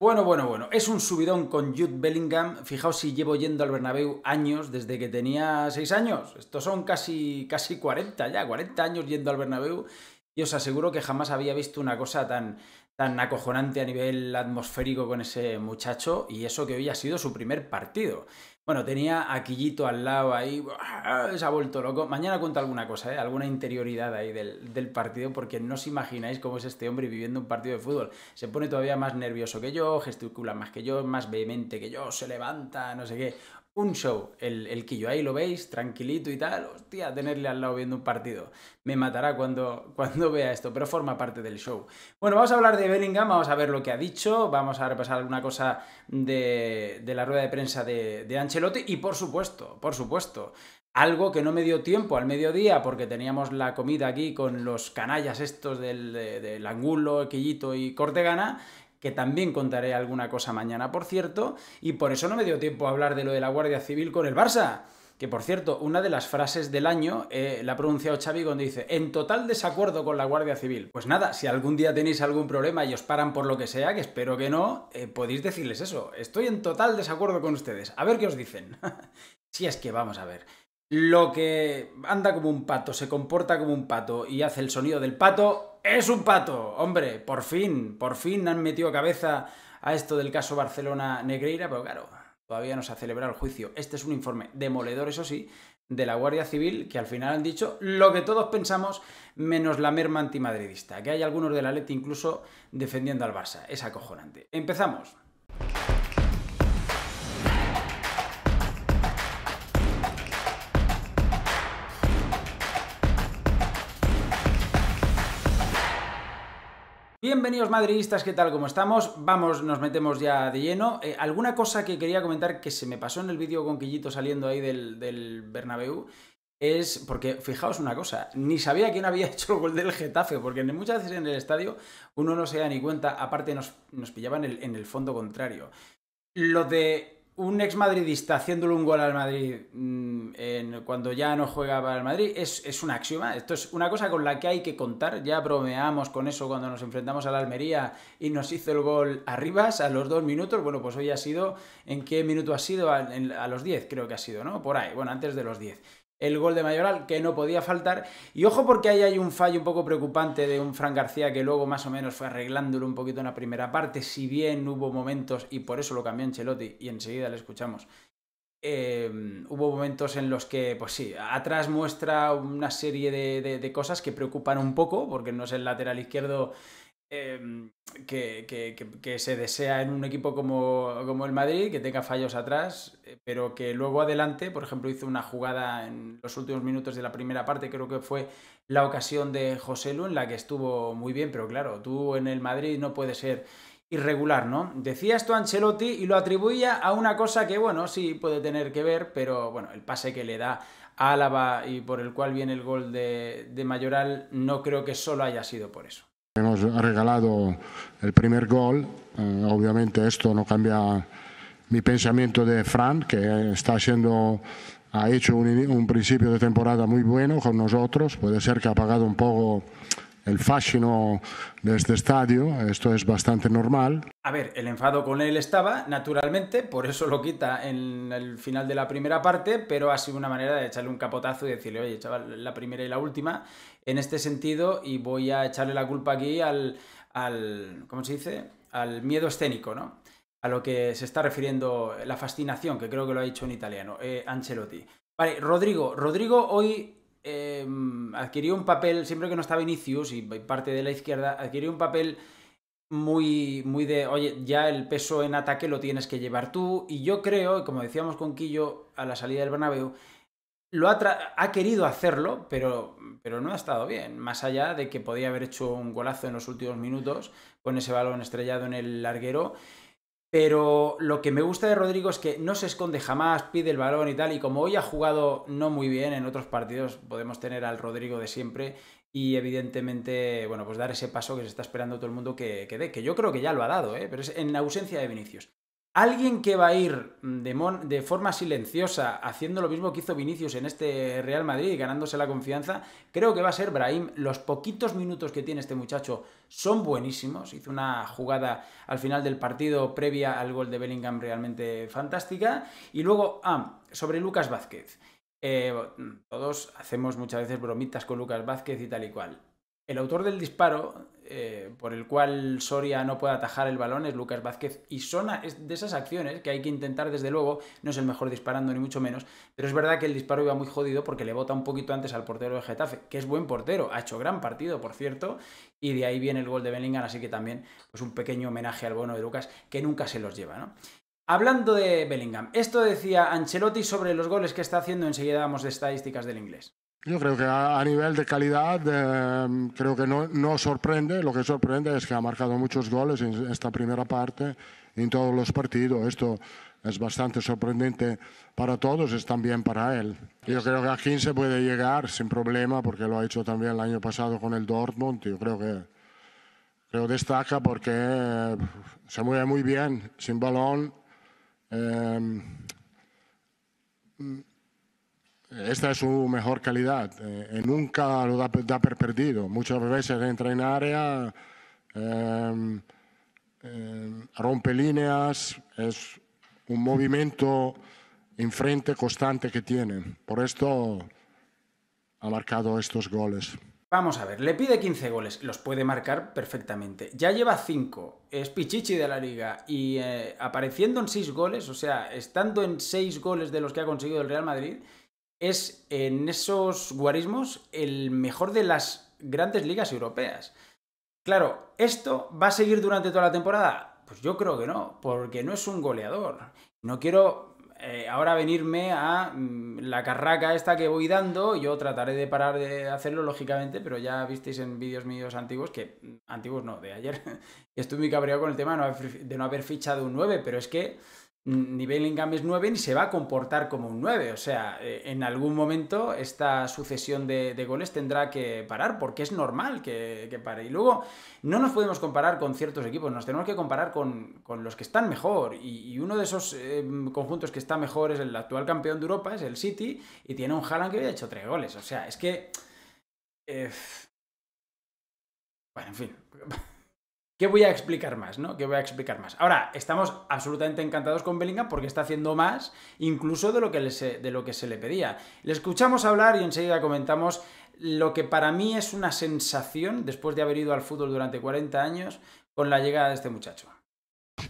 Bueno, bueno, bueno, es un subidón con Jude Bellingham. Fijaos si llevo yendo al Bernabéu años, desde que tenía 6 años. Estos son casi, casi 40 ya, 40 años yendo al Bernabéu. Y os aseguro que jamás había visto una cosa tan, tan acojonante a nivel atmosférico con ese muchacho y eso que hoy ha sido su primer partido. Bueno, tenía a Quillito al lado ahí, se ha vuelto loco. Mañana cuento alguna cosa, ¿eh? alguna interioridad ahí del, del, partido, porque no os imagináis cómo es este hombre viviendo un partido de fútbol. Se pone todavía más nervioso que yo, gesticula más que yo, más vehemente que yo, se levanta, no sé qué un show. El, el yo ahí lo veis, tranquilito y tal. Hostia, tenerle al lado viendo un partido. Me matará cuando, cuando vea esto, pero forma parte del show. Bueno, vamos a hablar de Bellingham, vamos a ver lo que ha dicho, vamos a repasar alguna cosa de, la rueda de prensa de, de Ancelotti y, por supuesto, por supuesto, algo que no me dio tiempo al mediodía porque teníamos la comida aquí con los canallas estos del, del Angulo, Quillito y Cortegana que también contaré alguna cosa mañana, por cierto, y por eso no me dio tiempo a hablar de lo de la Guardia Civil con el Barça. Que por cierto, una de las frases del año eh, la ha pronunciado Xavi cuando dice, en total desacuerdo con la Guardia Civil. Pues nada, si algún día tenéis algún problema y os paran por lo que sea, que espero que no, eh, podéis decirles eso. Estoy en total desacuerdo con ustedes. A ver qué os dicen. si es que vamos a ver. Lo que anda como un pato, se comporta como un pato y hace el sonido del pato, es un pato. Hombre, por fin, por fin han metido cabeza a esto del caso Barcelona-Negreira, pero claro, todavía no se ha celebrado el juicio. Este es un informe demoledor, eso sí, de la Guardia Civil, que al final han dicho lo que todos pensamos, menos la merma antimadridista, que hay algunos de la LET incluso defendiendo al Barça. Es acojonante. Empezamos. bienvenidos madridistas, ¿qué tal? ¿Cómo estamos? Vamos, nos metemos ya de lleno. Eh, alguna cosa que quería comentar que se me pasó en el vídeo con Quillito saliendo ahí del, Bernabeu, Bernabéu es porque, fijaos una cosa, ni sabía quién había hecho el gol del Getafe, porque muchas veces en el estadio uno no se da ni cuenta, aparte nos, nos pillaban en el fondo contrario. Lo de un ex madridista haciéndole un gol al Madrid mm, cuando ya no juega para el Madrid es, un axioma. Esto es una cosa con la que hay que contar. Ya bromeamos con eso cuando nos enfrentamos a la Almería y nos hizo el gol Arribas a los dos minutos. Bueno, pues hoy ha sido. ¿En qué minuto ha sido? A, los 10, creo que ha sido, ¿no? Por ahí. Bueno, antes de los 10 el gol de Mayoral, que no podía faltar. Y ojo porque ahí hay un fallo un poco preocupante de un Fran García que luego más o menos fue arreglándolo un poquito en la primera parte, si bien hubo momentos, y por eso lo cambió Ancelotti, y enseguida le escuchamos, eh, hubo momentos en los que, pues sí, atrás muestra una serie de, de cosas que preocupan un poco, porque no es el lateral izquierdo Em, que, se desea en un equipo como, el Madrid, que tenga fallos atrás, eh, pero que luego adelante, por ejemplo, hizo una jugada en los últimos minutos de la primera parte, creo que fue la ocasión de José Lu, en la que estuvo muy bien, pero claro, tú en el Madrid no puedes ser irregular, ¿no? Decía esto Ancelotti y lo atribuía a una cosa que, bueno, sí puede tener que ver, pero bueno, el pase que le da a Álava y por el cual viene el gol de, de Mayoral, no creo que solo haya sido por eso. Hemos regalado el primer gol. Eh, obviamente esto no cambia mi pensamiento de Fran, que está haciendo, ha hecho un, un principio de temporada muy bueno con nosotros. Puede ser que ha pagado un poco el fascino de este estadio. Esto es bastante normal. A ver, el enfado con él estaba, naturalmente, por eso lo quita en el final de la primera parte, pero ha sido una manera de echarle un capotazo y decirle, oye, chaval, la primera y la última en este sentido y voy a echarle la culpa aquí al, al ¿cómo se dice? Al miedo escénico, ¿no? A lo que se está refiriendo la fascinación, que creo que lo ha dicho en italiano, eh, Ancelotti. Vale, Rodrigo, Rodrigo hoy Em, adquirió un papel, siempre que no estaba Vinicius y parte de la izquierda, adquirió un papel muy, muy de, oye, ya el peso en ataque lo tienes que llevar tú. Y yo creo, como decíamos con Quillo a la salida del Bernabéu, lo ha, ha, querido hacerlo, pero, pero no ha estado bien. Más allá de que podía haber hecho un golazo en los últimos minutos con ese balón estrellado en el larguero. Pero lo que me gusta de Rodrigo es que no se esconde jamás, pide el balón y tal. Y como hoy ha jugado no muy bien en otros partidos, podemos tener al Rodrigo de siempre y evidentemente, bueno, pues dar ese paso que se está esperando todo el mundo que, dé, que yo creo que ya lo ha dado, ¿eh? pero es en la ausencia de Vinicius. Alguien que va a ir de, de, forma silenciosa haciendo lo mismo que hizo Vinicius en este Real Madrid y ganándose la confianza, creo que va a ser Brahim. Los poquitos minutos que tiene este muchacho son buenísimos. Hizo una jugada al final del partido previa al gol de Bellingham realmente fantástica. Y luego, ah, sobre Lucas Vázquez. Eh, todos hacemos muchas veces bromitas con Lucas Vázquez y tal y cual. El autor del disparo eh, por el cual Soria no puede atajar el balón es Lucas Vázquez y son de esas acciones que hay que intentar desde luego, no es el mejor disparando ni mucho menos, pero es verdad que el disparo iba muy jodido porque le bota un poquito antes al portero de Getafe, que es buen portero, ha hecho gran partido por cierto, y de ahí viene el gol de Bellingham, así que también es pues, un pequeño homenaje al bono de Lucas que nunca se los lleva, ¿no? Hablando de Bellingham, esto decía Ancelotti sobre los goles que está haciendo, enseguida damos estadísticas del inglés. Yo creo que a, nivel de calidad, eh, creo que no, no, sorprende. Lo que sorprende es que ha marcado muchos goles en esta primera parte, en todos los partidos. Esto es bastante sorprendente para todos, es también para él. Yo creo que a 15 puede llegar sin problema, porque lo ha hecho también el año pasado con el Dortmund. Yo creo que creo destaca porque eh, se mueve muy bien, sin balón. Eh, esta es su mejor calidad. Eh, eh, nunca lo da, per perdido. Muchas veces entra en área, em, em, rompe líneas, es un movimiento en constante que tiene. Por esto ha marcado estos goles. Vamos a ver, le pide 15 goles, los puede marcar perfectamente. Ya lleva 5, es Pichichi de la liga y eh, apareciendo en 6 goles, o sea, estando en 6 goles de los que ha conseguido el Real Madrid es en esos guarismos el mejor de las grandes ligas europeas. Claro, ¿esto va a seguir durante toda la temporada? Pues yo creo que no, porque no es un goleador. No quiero eh, ahora venirme a mm, la carraca esta que voy dando. Yo trataré de parar de hacerlo, lógicamente, pero ya visteis en vídeos míos antiguos, que mm, antiguos no, de ayer, estuve muy cabreado con el tema de no haber, de no haber fichado un 9, pero es que nivel en es 9 ni se va a comportar como un 9. O sea, eh, en algún momento esta sucesión de, goles tendrá que parar porque es normal que, pare. Y luego no nos podemos comparar con ciertos equipos, nos tenemos que comparar con, los que están mejor. Y, uno de esos em, conjuntos que está mejor es el actual campeón de Europa, es el City, y tiene un Haaland que había hecho 3 goles. O sea, es que... Eh, bueno, en fin. ¿Qué voy a explicar más, no? Que voy a explicar más? Ahora, estamos absolutamente encantados con Bellingham porque está haciendo más, incluso de lo que, de lo que se le pedía. Le escuchamos hablar y enseguida comentamos lo que para mí es una sensación, después de haber ido al fútbol durante 40 años, con la llegada de este muchacho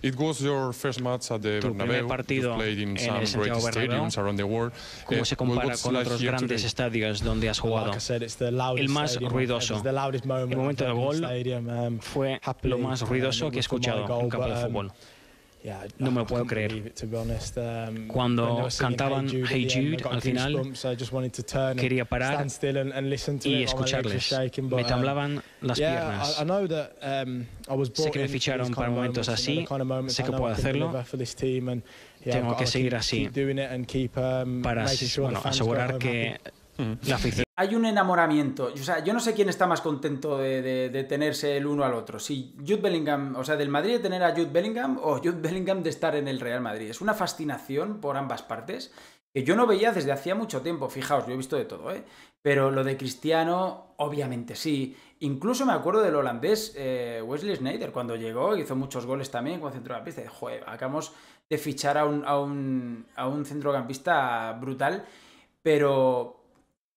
tu primer partido en el Santiago Bernabéu, ¿cómo eh, se compara con otros grandes estadios donde has jugado? El más ruidoso. El momento del gol um, fue lo más ruidoso um, que he escuchado en campo de um, fútbol. No me lo puedo creer. Um, Cuando cantaban Hey Jude, al final quería parar y escucharles. Me um, temblaban las piernas. Um, sé que me ficharon para momentos así, sé que puedo hacerlo. Tengo que seguir así para bueno, asegurar que hay un enamoramiento. sea, yo no sé quién está más contento de, tenerse el uno al otro. Si Jude Bellingham, o sea, del Madrid de tener a Jude Bellingham o Jude Bellingham de estar en el Real Madrid. Es una fascinación por ambas partes que yo no veía desde hacía mucho tiempo. Fijaos, yo he visto de todo, ¿eh? Pero lo de Cristiano, obviamente sí. Incluso me acuerdo del holandés eh, Wesley Snyder cuando llegó, hizo muchos goles también con centrocampista. Joder, acabamos de fichar a a un, a un centrocampista brutal. Pero,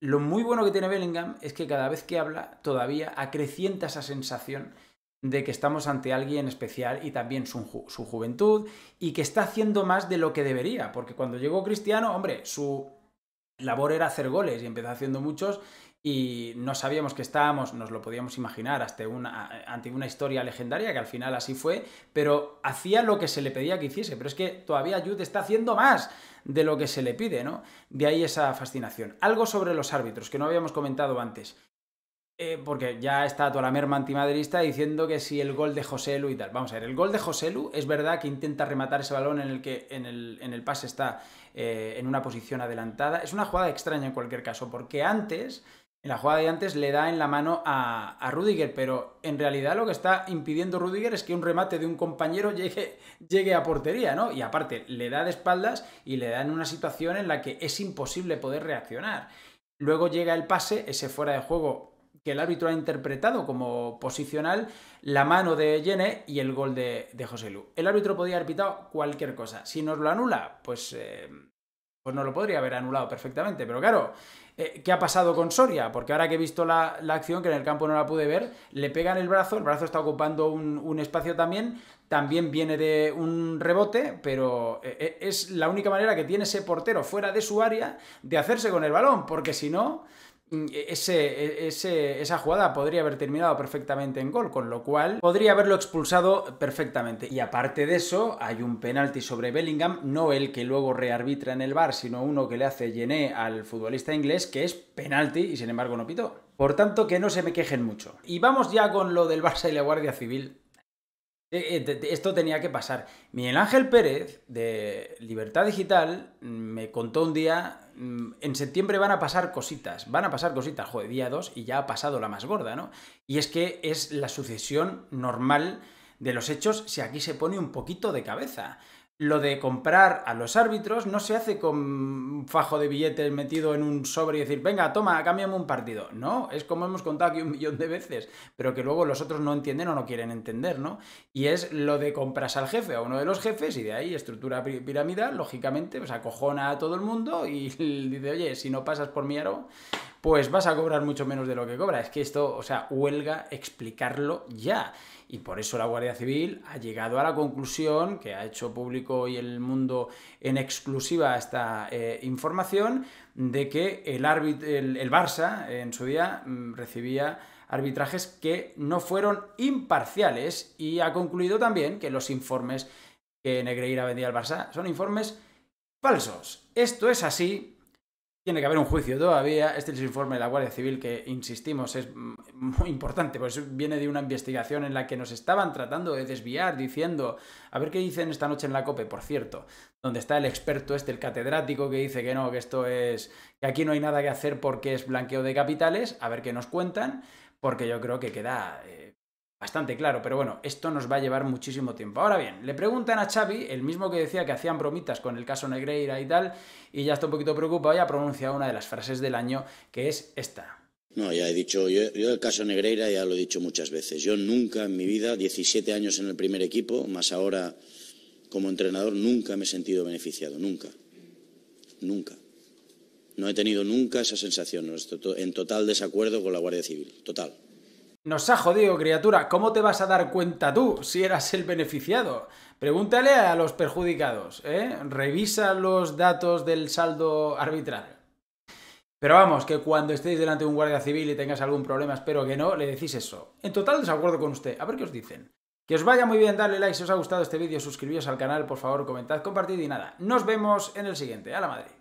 lo muy bueno que tiene Bellingham es que cada vez que habla todavía acrecienta esa sensación de que estamos ante alguien especial y también su, su, juventud y que está haciendo más de lo que debería, porque cuando llegó Cristiano, hombre, su labor era hacer goles y empezó haciendo muchos y no sabíamos que estábamos, nos lo podíamos imaginar, hasta ante una historia legendaria, que al final así fue, pero hacía lo que se le pedía que hiciese, pero es que todavía Jude está haciendo más de lo que se le pide, ¿no? De ahí esa fascinación. Algo sobre los árbitros, que no habíamos comentado antes. Eh, porque ya está toda la merma antimadrista diciendo que si el gol de Joselu y tal. Vamos a ver, el gol de Joselu es verdad que intenta rematar ese balón en el que en el, en pase está eh, en una posición adelantada. Es una jugada extraña en cualquier caso, porque antes en la jugada de antes le da en la mano a, Rüdiger, Rudiger, pero en realidad lo que está impidiendo Rudiger es que un remate de un compañero llegue, llegue a portería, ¿no? Y aparte, le da de espaldas y le da en una situación en la que es imposible poder reaccionar. Luego llega el pase, ese fuera de juego que el árbitro ha interpretado como posicional, la mano de Jene y el gol de, José Lu. El árbitro podía haber pitado cualquier cosa. Si nos lo anula, pues eh, pues no lo podría haber anulado perfectamente. Pero claro, eh, ¿qué ha pasado con Soria? Porque ahora que he visto la, acción, que en el campo no la pude ver, le pegan el brazo, el brazo está ocupando un, espacio también, también viene de un rebote, pero eh, eh, es la única manera que tiene ese portero fuera de su área de hacerse con el balón, porque si no... Mm, e-, e-, ese, esa jugada podría haber terminado perfectamente en gol, con lo cual podría haberlo expulsado perfectamente. Y aparte de eso, hay un penalti sobre Bellingham, no el que luego rearbitra en el bar, sino uno que le hace Llené al futbolista inglés, que es penalti y sin embargo no pitó. Por tanto, que no se me quejen mucho. Y vamos ya con lo del Barça y la Guardia Civil, eh, eh, esto tenía que pasar. Miguel Ángel Pérez, de Libertad Digital, mm, me contó un día, mm, en septiembre van a pasar cositas, van a pasar cositas, joder, día 2 y ya ha pasado la más gorda, ¿no? Y es que es la sucesión normal de los hechos si aquí se pone un poquito de cabeza lo de comprar a los árbitros no se hace con un fajo de billetes metido en un sobre y decir, venga, toma, cámbiame un partido. No, es como hemos contado aquí un millón de veces, pero que luego los otros no entienden o no quieren entender, ¿no? Y es lo de compras al jefe, a uno de los jefes, y de ahí estructura piramidal, lógicamente, pues acojona a todo el mundo y dice, oye, si no pasas por mi aro, pues vas a cobrar mucho menos de lo que cobra. Es que esto, o sea, huelga explicarlo ya. Y por eso la Guardia Civil ha llegado a la conclusión, que ha hecho público hoy el mundo en exclusiva esta eh, información, de que el, el Barça en su día mm, recibía arbitrajes que no fueron imparciales y ha concluido también que los informes que Negreira vendía al Barça son informes falsos. Esto es así tiene que haber un juicio todavía. Este es el informe de la Guardia Civil que, insistimos, es muy importante, porque viene de una investigación en la que nos estaban tratando de desviar, diciendo, a ver qué dicen esta noche en la COPE, por cierto, donde está el experto este, el catedrático, que dice que no, que esto es, que aquí no hay nada que hacer porque es blanqueo de capitales, a ver qué nos cuentan, porque yo creo que queda... Eh, Bastante claro, pero bueno, esto nos va a llevar muchísimo tiempo. Ahora bien, le preguntan a Xavi, el mismo que decía que hacían bromitas con el caso Negreira y tal, y ya está un poquito preocupado y ha pronunciado una de las frases del año, que es esta. No, ya he dicho, yo, el caso Negreira ya lo he dicho muchas veces. Yo nunca en mi vida, 17 años en el primer equipo, más ahora como entrenador, nunca me he sentido beneficiado, nunca. Nunca. No he tenido nunca esa sensación, en total desacuerdo con la Guardia Civil, total. Nos ha jodido, criatura. ¿Cómo te vas a dar cuenta tú si eras el beneficiado? Pregúntale a los perjudicados, ¿eh? Revisa los datos del saldo arbitral. Pero vamos, que cuando estéis delante de un guardia civil y tengas algún problema, espero que no, le decís eso. En total desacuerdo con usted. A ver qué os dicen. Que os vaya muy bien, darle like si os ha gustado este vídeo, suscribíos al canal, por favor, comentad, compartid y nada. Nos vemos en el siguiente. A la madre!